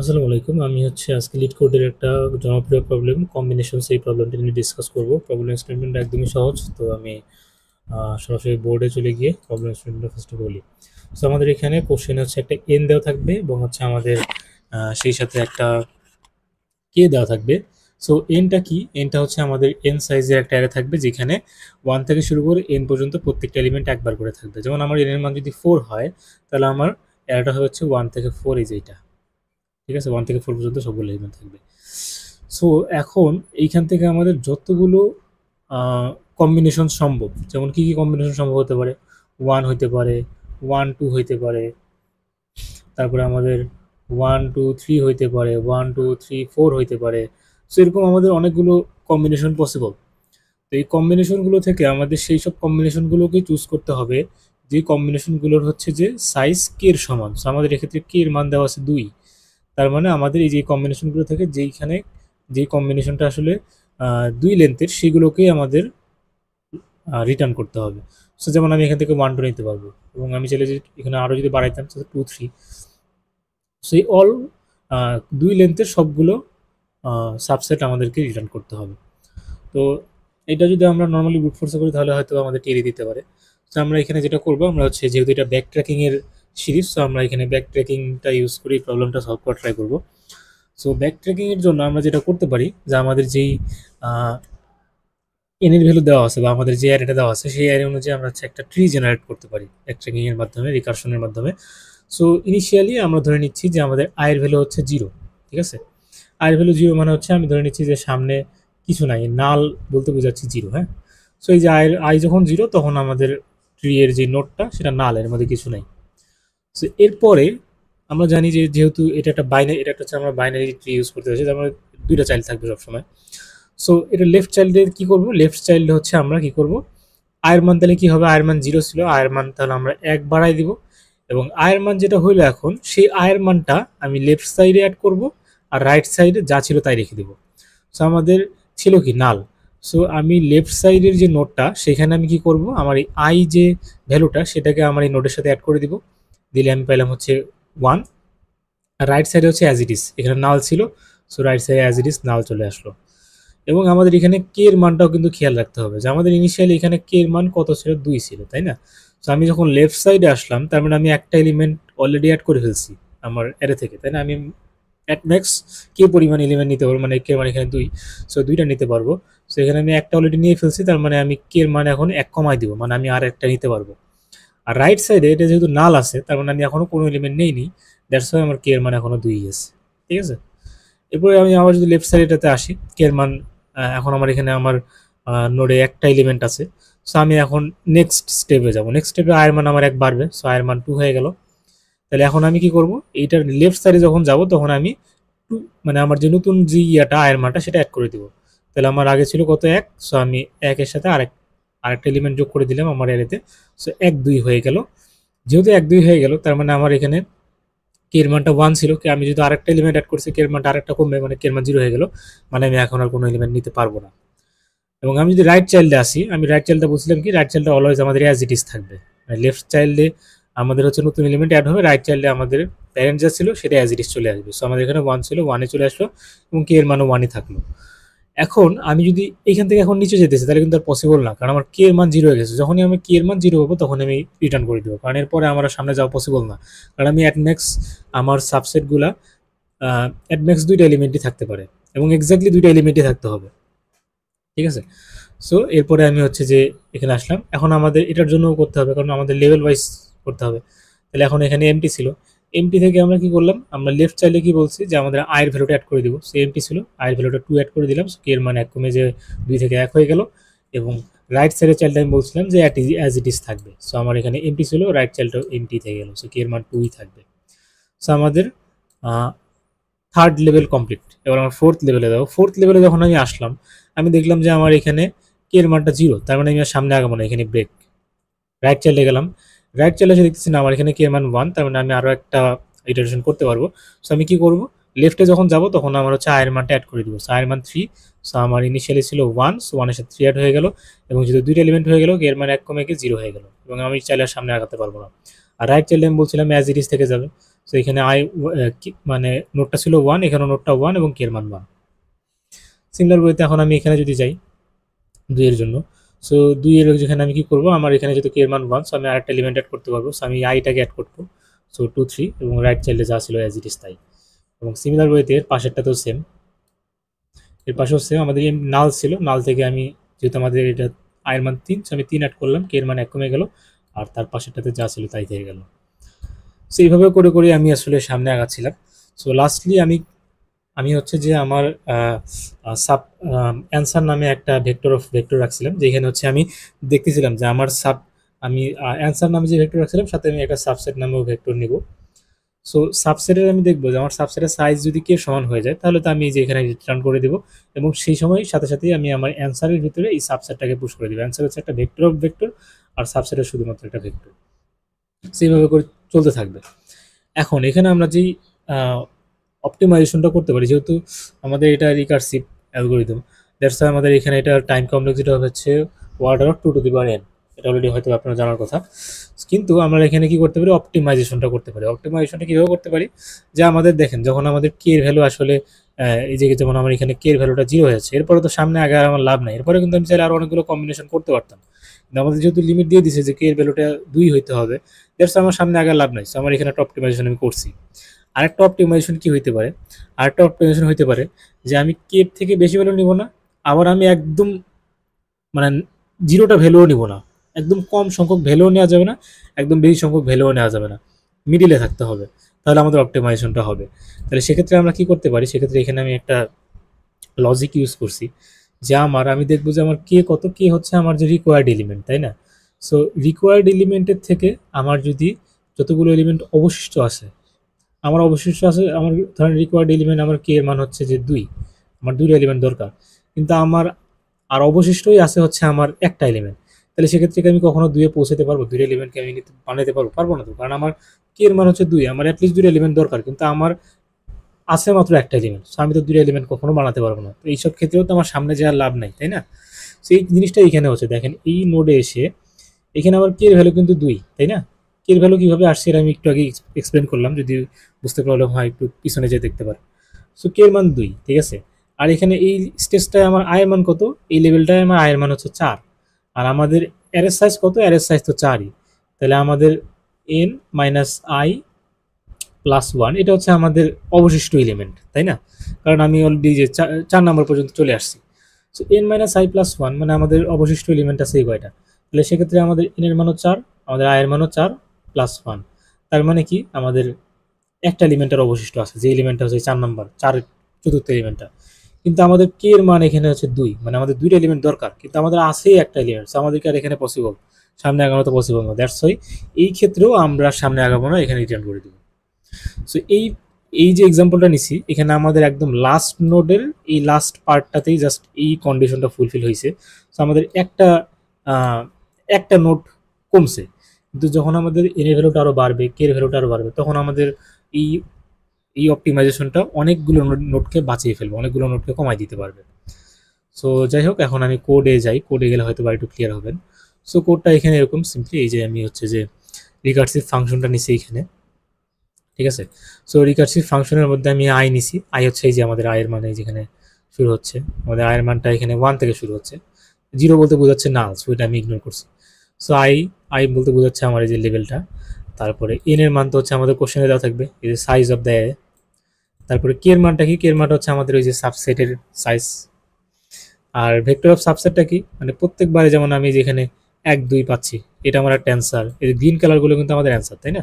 আসসালামু আলাইকুম আমি হচ্ছে আজকে লিড কোডের একটা জনপ্রিয় প্রবলেম কম্বিনেশন সেই প্রবলেমটি নিয়ে ডিসকাস করবো প্রবলেম স্টেটমেন্টটা একদমই সহজ তো আমি সরাসরি বোর্ডে চলে গিয়ে প্রবলেম স্টেটমেন্টটা ফার্স্ট বলি সো আমাদের এখানে কোশ্চেন হচ্ছে একটা এন দেওয়া থাকবে এবং হচ্ছে আমাদের সেই সাথে একটা কে দেওয়া থাকবে সো এনটা কি এনটা হচ্ছে আমাদের এন সাইজের একটা অ্যারে থাকবে যেখানে ওয়ান থেকে শুরু করে এন পর্যন্ত প্রত্যেকটা এলিমেন্ট একবার করে থাকবে যেমন আমার এনের মান যদি ফোর হয় তাহলে আমার অ্যারেটা হচ্ছে ওয়ান থেকে ফোর এই যেটা ঠিক আছে ওয়ান থেকে ফোর পর্যন্ত সবগুলো এলিমেন্ট থাকবে সো এখন এইখান থেকে আমাদের যতগুলো কম্বিনেশন সম্ভব যেমন কি কি কম্বিনেশন সম্ভব হতে পারে ওয়ান হইতে পারে ওয়ান টু হইতে পারে তারপরে আমাদের ওয়ান টু থ্রি হইতে পারে ওয়ান টু থ্রি ফোর হইতে পারে সো এরকম আমাদের অনেকগুলো কম্বিনেশন পসিবল তো এই কম্বিনেশনগুলো থেকে আমাদের সেই সব কম্বিনেশনগুলোকেই চুজ করতে হবে যে কম্বিনেশনগুলোর হচ্ছে যে সাইজ কে এর সমান সো আমাদের এক্ষেত্রে কে এর মান দেওয়া আছে দুই তার মানে আমাদের এই যে কম্বিনেশনগুলো থাকে যেইখানে যেই কম্বিনেশনটা আসলে দুই লেন্থের সেগুলোকেই আমাদের রিটার্ন করতে হবে সো যেমন আমি এখান থেকে ওয়ান টু নিতে পারবো এবং আমি চাইলে যে এখানে আরও যদি বাড়াইতাম সেটা টু থ্রি সেই অল দুই লেন্থের সবগুলো সাবসেট আমাদেরকে রিটার্ন করতে হবে তো এটা যদি আমরা নর্মালি বুট ফোর্সে করি তাহলে হয়তো আমাদের টেরি দিতে পারে তো আমরা এখানে যেটা করবো আমরা হচ্ছে যেহেতু এটা ব্যাক ট্র্যাকিংয়ের সিরিজ সো আমরা এখানে ব্যাক ট্রেকিংটা ইউজ করি প্রবলেমটা সলভ করার ট্রাই করব সো ব্যাক ট্রেকিংয়ের জন্য আমরা যেটা করতে পারি যে আমাদের যেই এনের ভ্যালু দেওয়া আছে বা আমাদের যে অ্যারেটা দেওয়া আছে সেই অ্যারে অনুযায়ী আমরা হচ্ছে একটা ট্রি জেনারেট করতে পারি ব্যাক ট্রেকিংয়ের মাধ্যমে রিকার্শনের মাধ্যমে সো ইনিশিয়ালি আমরা ধরে নিচ্ছি যে আমাদের আয়ের ভ্যালু হচ্ছে জিরো ঠিক আছে আয়ের ভ্যালু জিরো মানে হচ্ছে আমি ধরে নিচ্ছি যে সামনে কিছু নাই নাল বলতে বোঝাচ্ছি জিরো হ্যাঁ সো এই যে আয়ের আয় যখন জিরো তখন আমাদের ট্রি এর যে নোটটা সেটা নাল এর মধ্যে কিছু নাই সো এরপরে আমরা জানি যে যেহেতু এটা একটা বাইনারি এটা একটা হচ্ছে আমরা বাইনারি ট্রি ইউজ করতে হচ্ছে মানে আমরা দুইটা চাইল্ড থাকবে সবসময় সো এটা লেফট চাইল্ডের কী করবো লেফট চাইল্ড হচ্ছে আমরা কি করব আয়ের মান তাহলে কী হবে আয়ের মান জিরো ছিল আয়ের মান তাহলে আমরা এক বাড়াই দিব এবং আয়ের মান যেটা হইলো এখন সেই আয়ের মানটা আমি লেফট সাইডে অ্যাড করব আর রাইট সাইডে যা ছিল তাই রেখে দেবো সো আমাদের ছিল কি নাল সো আমি লেফট সাইডের যে নোটটা সেখানে আমি কি করব আমার এই আই যে ভ্যালুটা সেটাকে আমার এই নোটের সাথে অ্যাড করে দিবো দিলে আমি পেলাম হচ্ছে ওয়ান আর রাইট সাইডে হচ্ছে অ্যাজ ইট ইস এখানে নাল ছিল সো রাইট সাইডে অ্যাজ ইট ইস নাল চলে আসলো এবং আমাদের এখানে কে এর মানটাও কিন্তু খেয়াল রাখতে হবে যে আমাদের ইনিশিয়ালি এখানে কে এর মান কত ছিল দুই ছিল তাই না তো আমি যখন লেফট সাইডে আসলাম তার মানে আমি একটা এলিমেন্ট অলরেডি অ্যাড করে ফেলছি আমার এর থেকে তাই না আমি অ্যাট ম্যাক্স কে পরিমাণ এলিমেন্ট নিতে পারবো মানে কে মানে এখানে দুই সো দুইটা নিতে পারবো সো এখানে আমি একটা অলরেডি নিয়ে ফেলছি তার মানে আমি কে এর মান এখন এক কমাই দিব মানে আমি আর একটা নিতে পারবো আর রাইট সাইডে এটা যেহেতু নাল আছে তার মানে আমি এখনও কোনো এলিমেন্ট নেইনি দ্যাটস ওয়াই আমার কে এর মান এখনও দুই আছে ঠিক আছে এরপরে আমি আবার যদি লেফট এটাতে আসি কে এর মান এখন আমার এখানে আমার নোডে একটা এলিমেন্ট আছে সো আমি এখন নেক্সট স্টেপে যাব নেক্সট স্টেপে আয়ের মান আমার এক বাড়বে সো আয়ের মান টু হয়ে গেল তাহলে এখন আমি কি করব এইটার লেফট সাইডে যখন যাব তখন আমি টু মানে আমার যে নতুন যে ইয়াটা আয়ের মানটা সেটা অ্যাড করে দিব তাহলে আমার আগে ছিল কত এক সো আমি একের সাথে আরেক আরেকটা এলিমেন্ট যোগ করে দিলাম আমার অ্যারেতে সো এক দুই হয়ে গেল যেহেতু এক দুই হয়ে গেল তার মানে আমার এখানে কের মানটা ওয়ান ছিল কি আমি যদি আরেকটা এলিমেন্ট অ্যাড করছি কের মানটা আরেকটা কমবে মানে কের মান জিরো হয়ে গেল মানে আমি এখন আর কোনো এলিমেন্ট নিতে পারবো না এবং আমি যদি রাইট চাইল্ডে আসি আমি রাইট চাইল্ডটা বলছিলাম কি রাইট চাইল্ডটা অলওয়েজ আমাদের অ্যাজ ইট ইস থাকবে লেফট চাইল্ডে মানে আমাদের হচ্ছে নতুন এলিমেন্ট অ্যাড হবে রাইট চাইল্ডে আমাদের প্যারেন্ট যা ছিল সেটা অ্যাজ ইট ইস চলে আসবে সো আমাদের এখানে ওয়ান ছিল ওয়ানে চলে আসলো এবং কে এর মানও ওয়ানই থাকলো এখন আমি যদি এখান থেকে এখন নিচে যেতেছি তাহলে কিন্তু আর পসিবল না কারণ আমার কে এর মান জিরো হয়ে গেছে যখনই আমি কে এর মান জিরো হবো তখন আমি রিটার্ন করে দেবো কারণ এরপরে আমার সামনে যাওয়া পসিবল না কারণ আমি অ্যাডম্যাক্স আমার সাবসেটগুলা অ্যাডম্যাক্স দুইটা এলিমেন্টই থাকতে পারে এবং এক্স্যাক্টলি দুইটা এলিমেন্টই থাকতে হবে ঠিক আছে সো এরপরে আমি হচ্ছে যে এখানে আসলাম এখন আমাদের এটার জন্যও করতে হবে কারণ আমাদের লেভেল ওয়াইজ করতে হবে তাহলে এখন এখানে এমটি ছিল এমপি থেকে আমরা কি করলাম আমরা লেফট চাইলে কি বলছি যে আমাদের আয়ের ভ্যালুটা অ্যাড করে দিব সে এমপি ছিল আয়ের ভ্যালুটা টু অ্যাড করে দিলাম কে এর মান এক কমে যে দুই থেকে এক হয়ে গেল এবং রাইট সাইডে চাইল্ড আমি বলছিলাম যে at is as it is থাকবে সো আমার এখানে এমপি ছিল রাইট চাইল্ডটা এমটি থেকে গেল সো কে এর মান টুই থাকবে সো আমাদের থার্ড লেভেল কমপ্লিট এবার আমার ফোর্থ লেভেলে দেবো ফোর্থ লেভেলে যখন আমি আসলাম আমি দেখলাম যে আমার এখানে কে এর মানটা জিরো তার মানে আমি আর সামনে আগাবো না এখানে ব্রেক রাইট চাইল্ডে গেলাম রাইট চলে এসে দেখতেছি না আমার এখানে কে মান ওয়ান তার মানে আমি আরও একটা ইটারেশন করতে পারবো সো আমি কী করবো লেফটে যখন যাব তখন আমার হচ্ছে আয়ের মানটা অ্যাড করে দিব সো আয়ের মান থ্রি সো আমার ইনিশিয়ালি ছিল ওয়ান সো ওয়ানের সাথে থ্রি অ্যাড হয়ে গেল এবং যদি দুইটা এলিমেন্ট হয়ে গেল এর মানে এক কমে গিয়ে জিরো হয়ে গেল এবং আমি চাইলে সামনে আগাতে পারবো না আর রাইট চাইলে আমি বলছিলাম অ্যাজ ইট ইস থেকে যাবে সো এখানে আই uh, মানে নোটটা ছিল ওয়ান এখানে নোটটা ওয়ান এবং কে এর মান ওয়ান সিমিলার বইতে এখন আমি এখানে যদি যাই দুইয়ের জন্য সো দুই এলো যেখানে আমি কি করব আমার এখানে যেহেতু কে মান ওয়ান সো আমি আরেকটা এলিমেন্ট অ্যাড করতে পারবো সো আমি আইটাকে অ্যাড করবো সো টু থ্রি এবং রাইট চাইল্ডে যা ছিল অ্যাজ ইট ইজ তাই এবং সিমিলার ওয়েতে এর পাশেরটা তো সেম এর পাশেও সেম আমাদের নাল ছিল নাল থেকে আমি যেহেতু আমাদের এটা আয়ের মান তিন সো আমি তিন অ্যাড করলাম কে এর মান এক কমে গেল আর তার পাশেরটাতে যা ছিল তাই থেকে গেল সো এইভাবে করে করে আমি আসলে সামনে আগাচ্ছিলাম সো লাস্টলি আমি আমি হচ্ছে যে আমার সাব অ্যান্সার নামে একটা ভেক্টর অফ ভেক্টর রাখছিলাম যেখানে হচ্ছে আমি দেখতেছিলাম যে আমার সাব আমি অ্যান্সার নামে যে ভেক্টর রাখছিলাম সাথে আমি একটা সাবসেট নামেও ভেক্টর নেব সো সাবসেটের আমি দেখবো যে আমার সাবসেটের সাইজ যদি কে সমান হয়ে যায় তাহলে তো আমি যে এখানে রিটার্ন করে দেবো এবং সেই সময় সাথে সাথেই আমি আমার অ্যান্সারের ভিতরে এই সাবসেটটাকে পুশ করে দেবো অ্যান্সার হচ্ছে একটা ভেক্টর অফ ভেক্টর আর সাবসেটের শুধুমাত্র একটা ভেক্টর সেইভাবে করে চলতে থাকবে এখন এখানে আমরা যেই অপটিমাইজেশনটা করতে পারি যেহেতু আমাদের এটা রিকার্সিভ অ্যালগোরিদম দ্যাটস ওয়াই আমাদের এখানে এটা টাইম কমপ্লেক্সিটি হচ্ছে order two to the power N এটা অলরেডি হয়তো আপনার জানার কথা কিন্তু আমরা এখানে কি করতে পারি অপটিমাইজেশনটা করতে পারি অপটিমাইজেশনটা কীভাবে করতে পারি যে আমাদের দেখেন যখন আমাদের কে এর ভ্যালু আসলে এই যে যেমন আমার এখানে কে এর ভ্যালুটা জিরো যাচ্ছে এরপরে তো সামনে আগে আর আমার লাভ নাই এরপরে কিন্তু আমি চাইলে আরও অনেকগুলো কম্বিনেশন করতে পারতাম কিন্তু আমাদের যেহেতু লিমিট দিয়ে দিছে যে কে এর ভ্যালুটা দুই হইতে হবে দ্যাটস আমার সামনে আগে লাভ নেই আমার এখানে একটা অপটিমাইজেশন আমি করছি আরেকটা অপটিমাইজেশন কি হইতে পারে আরেকটা অপটিমাইজেশন হইতে পারে যে আমি কেপ থেকে বেশি ভ্যালু নিব না আবার আমি একদম মানে জিরোটা ভ্যালুও নিব না একদম কম সংখ্যক ভ্যালুও নেওয়া যাবে না একদম বেশি সংখ্যক ভ্যালুও নেওয়া যাবে না মিডিলে থাকতে হবে তাহলে আমাদের অপটিমাইজেশনটা হবে তাহলে সেক্ষেত্রে আমরা কি করতে পারি সেক্ষেত্রে এখানে আমি একটা লজিক ইউজ করছি যা আমার আমি দেখবো যে আমার কে কত কে হচ্ছে আমার যে রিকোয়ার্ড এলিমেন্ট তাই না সো রিকোয়ার্ড এলিমেন্টের থেকে আমার যদি যতগুলো এলিমেন্ট অবশিষ্ট আছে আমার অবশিষ্ট আছে আমার ধরেন রিকোয়ার্ড এলিমেন্ট আমার কে এর মান হচ্ছে যে দুই আমার দুইটা এলিমেন্ট দরকার কিন্তু আমার আর অবশিষ্টই আছে হচ্ছে আমার একটা এলিমেন্ট তাহলে সেক্ষেত্রে আমি কখনো দুয়ে পৌঁছাতে পারবো দুইটা এলিমেন্টকে আমি বানাতে পারবো পারবো না তো কারণ আমার কে এর মান হচ্ছে দুই আমার অ্যাটলিস্ট দুইটা এলিমেন্ট দরকার কিন্তু আমার আছে মাত্র একটা এলিমেন্ট সো আমি তো দুইটা এলিমেন্ট কখনো বানাতে পারবো না তো এইসব ক্ষেত্রেও তো আমার সামনে যাওয়ার লাভ নাই তাই না সেই জিনিসটা এখানে হচ্ছে দেখেন এই নোডে এসে এখানে আমার কে এর ভ্যালু কিন্তু দুই তাই না এর ভ্যালু কীভাবে আসছে আমি একটু আগে এক্সপ্লেন করলাম যদি বুঝতে প্রবলেম হয় একটু পিছনে যেয়ে দেখতে পারো সো কে এর মান দুই ঠিক আছে আর এখানে এই স্টেজটায় আমার আয়ের মান কত এই লেভেলটায় আমার আয়ের মান হচ্ছে চার আর আমাদের এর সাইজ কত এর সাইজ তো চারই তাহলে আমাদের N minus I plus one এটা হচ্ছে আমাদের অবশিষ্ট এলিমেন্ট তাই না কারণ আমি অলরেডি যে চার নম্বর পর্যন্ত চলে আসছি so N minus I plus one মানে আমাদের অবশিষ্ট এলিমেন্ট আছে এই কয়টা তাহলে সেক্ষেত্রে আমাদের এনের মানও চার আমাদের আয়ের মানও চার প্লাস ওয়ান তার মানে কি আমাদের একটা এলিমেন্টের অবশিষ্ট আছে যে এলিমেন্টটা হচ্ছে চার নম্বর চার চতুর্থ এলিমেন্টটা কিন্তু আমাদের কে এর মান এখানে হচ্ছে দুই মানে আমাদের দুইটা এলিমেন্ট দরকার কিন্তু আমাদের আছেই একটা এলিমেন্ট আমাদেরকে আর এখানে পসিবল সামনে আগানো তো পসিবল না দ্যাটস ওই এই ক্ষেত্রেও আমরা সামনে আগাবো না এখানে রিটার্ন করে দেবো সো এই এই যে এক্সাম্পলটা নিছি এখানে আমাদের একদম লাস্ট নোডের এই লাস্ট পার্টটাতেই জাস্ট এই কন্ডিশনটা ফুলফিল হয়েছে সো আমাদের একটা একটা নোট কমছে কিন্তু যখন আমাদের এনএ ভ্যালুটা আরও বাড়বে কে এর ভ্যালুটা আরও বাড়বে তখন আমাদের এই এই অপটিমাইজেশনটা অনেকগুলো নোটকে বাঁচিয়ে ফেলবে অনেকগুলো নোটকে কমাই দিতে পারবে সো যাই হোক এখন আমি কোডে যাই কোডে গেলে হয়তো বা একটু ক্লিয়ার হবেন সো কোডটা এখানে এরকম সিম্পলি এই যে আমি হচ্ছে যে রিকার্সিভ ফাংশনটা নিছি এখানে ঠিক আছে সো রিকার্সিভ ফাংশনের মধ্যে আমি আই নিছি আই হচ্ছে এই যে আমাদের আয়ের মানে যেখানে শুরু হচ্ছে আমাদের আয়ের মানটা এখানে ওয়ান থেকে শুরু হচ্ছে জিরো বলতে বোঝাচ্ছে না সো এটা আমি ইগনোর করছি সো আই আই বলতে বোঝাচ্ছে আমার এই যে লেভেলটা তারপরে এন এর মান তো হচ্ছে আমাদের কোশ্চেনে দেওয়া থাকবে এই যে সাইজ অফ দ্য তারপরে কে এর মানটা কি কে এর মানটা হচ্ছে আমাদের ওই যে সাবসেটের সাইজ আর ভেক্টর অফ সাবসেটটা কি মানে প্রত্যেকবারে যেমন আমি যেখানে এক দুই পাচ্ছি এটা আমার একটা অ্যান্সার এই যে গ্রিন কালারগুলো কিন্তু আমাদের অ্যান্সার তাই না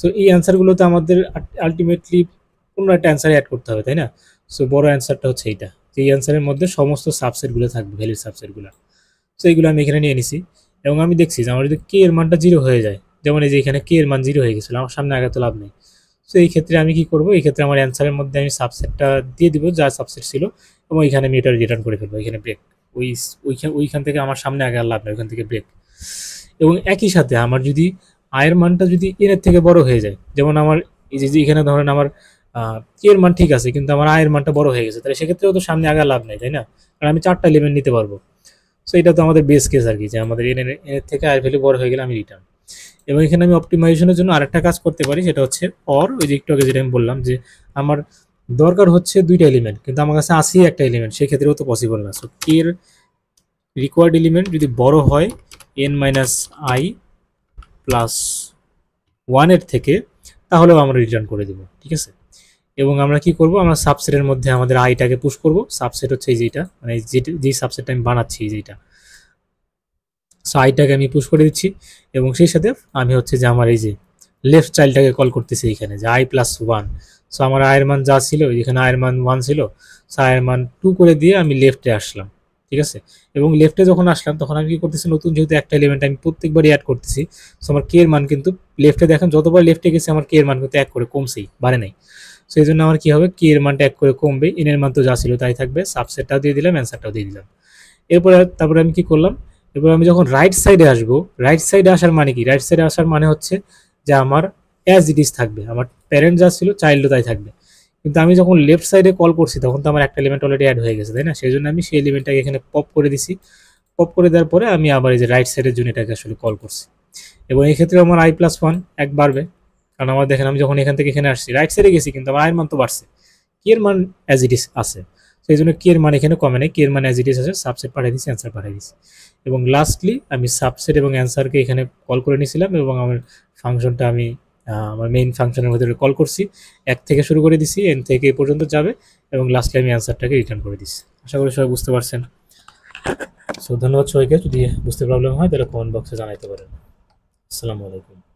সো এই অ্যান্সারগুলোতে আমাদের আলটিমেটলি কোনো একটা অ্যান্সারে অ্যাড করতে হবে তাই না সো বড় অ্যান্সারটা হচ্ছে এইটা যে অ্যান্সারের মধ্যে সমস্ত সাবসেটগুলো থাকবে ভ্যালির সাবসেটগুলো সো এইগুলো আমি এখানে নিয়ে নিছি এবং আমি দেখছি যে আমার যদি কে এর মানটা জিরো হয়ে যায় যেমন এই যে এখানে কে এর মান জিরো হয়ে গেছিলো আমার সামনে আগে তো লাভ নেই সো এই ক্ষেত্রে আমি কি করব এই ক্ষেত্রে আমার অ্যান্সারের মধ্যে আমি সাবসেটটা দিয়ে দিব যা সাবসেট ছিল এবং ওইখানে আমি এটা রিটার্ন করে ফেলবো এখানে ব্রেক ওই ওইখান ওইখান থেকে আমার সামনে আগে আর লাভ নেই ওইখান থেকে ব্রেক এবং একই সাথে আমার যদি আয়ের মানটা যদি এনের থেকে বড় হয়ে যায় যেমন আমার এই যে এখানে ধরেন আমার এর মান ঠিক আছে কিন্তু আমার আয়ের মানটা বড় হয়ে গেছে তাহলে সেক্ষেত্রেও তো সামনে আগে লাভ নেই তাই না কারণ আমি চারটা এলিমেন্ট নিতে পারবো সো এটা তো আমাদের বেস কেস আর কি যে আমাদের এন এর থেকে আর ভ্যালু বড় হয়ে গেলে আমি রিটার্ন এবং এখানে আমি অপটিমাইজেশনের জন্য আরেকটা কাজ করতে পারি সেটা হচ্ছে অর ওই যে একটু আগে যেটা আমি বললাম যে আমার দরকার হচ্ছে দুইটা এলিমেন্ট কিন্তু আমার কাছে আসি একটা এলিমেন্ট সেক্ষেত্রেও তো পসিবল না সো কে এর রিকোয়ার্ড এলিমেন্ট যদি বড় হয় এন মাইনাস আই প্লাস ওয়ানের থেকে তাহলেও আমরা রিটার্ন করে দেবো ঠিক আছে এবং আমরা কি করব আমরা সাবসেটের মধ্যে আমাদের আইটাকে পুশ করব সাবসেট হচ্ছে যেটা মানে যেই সাবসেটটা আমি বানাচ্ছি যেটা সো আইটাকে আমি পুশ করে দিচ্ছি এবং সেই সাথে আমি হচ্ছে যে আমার এই যে লেফট চাইল্ডটাকে কল করতেছি এখানে যে আই প্লাস ওয়ান সো আমার আয়ের মান যা ছিল এখানে আয়ের মান ওয়ান ছিল সো আয়ের মান টু করে দিয়ে আমি লেফটে আসলাম ঠিক আছে এবং লেফটে যখন আসলাম তখন আমি কি করতেছি নতুন যেহেতু একটা এলিমেন্ট আমি প্রত্যেকবারই অ্যাড করতেছি সো আমার কে এর মান কিন্তু লেফটে দেখেন যতবার লেফটে গেছে আমার কে এর মান কিন্তু এক করে কমছেই বাড়ে নাই সেই জন্য আমার কী হবে কে এর মানটা এক করে কমবে এনের মান তো যা ছিল তাই থাকবে সাবসেটটাও দিয়ে দিলাম অ্যান্সারটাও দিয়ে দিলাম এরপরে তারপরে আমি কি করলাম এরপর আমি যখন রাইট সাইডে আসবো রাইট সাইডে আসার মানে কি রাইট সাইডে আসার মানে হচ্ছে যে আমার অ্যাজ ইট ইজ থাকবে আমার প্যারেন্ট যা ছিল চাইল্ডও তাই থাকবে কিন্তু আমি যখন লেফট সাইডে কল করছি তখন তো আমার একটা এলিমেন্ট অলরেডি অ্যাড হয়ে গেছে তাই না সেই জন্য আমি সেই এলিমেন্টটাকে এখানে পপ করে দিছি পপ করে দেওয়ার পরে আমি আবার এই যে রাইট সাইডের জন্য এটাকে আসলে কল করছি এবং এই ক্ষেত্রে আমার আই প্লাস ওয়ান এক বাড়বে কারণ আমার দেখেন আমি যখন এখান থেকে এখানে আসছি রাইট সাইডে গেছি কিন্তু আমার আয়ের মান তো বাড়ছে কি এর মান অ্যাজ ইট ইস আছে সেই জন্য কি এর মান এখানে কমে নেই কি এর মান অ্যাজ ইট ইস আছে সাবসেট পাঠিয়ে দিচ্ছি অ্যান্সার পাঠিয়ে দিচ্ছি এবং লাস্টলি আমি সাবসেট এবং অ্যান্সারকে এখানে কল করে নিয়েছিলাম এবং আমার ফাংশনটা আমি আমার মেইন ফাংশনের ভিতরে কল করছি এক থেকে শুরু করে দিছি এন থেকে এ পর্যন্ত যাবে এবং লাস্টলি আমি অ্যান্সারটাকে রিটার্ন করে দিচ্ছি আশা করি সবাই বুঝতে পারছেন সো ধন্যবাদ সবাইকে যদি বুঝতে প্রবলেম হয় তাহলে কমেন্ট বক্সে জানাইতে পারেন আসসালামু আলাইকুম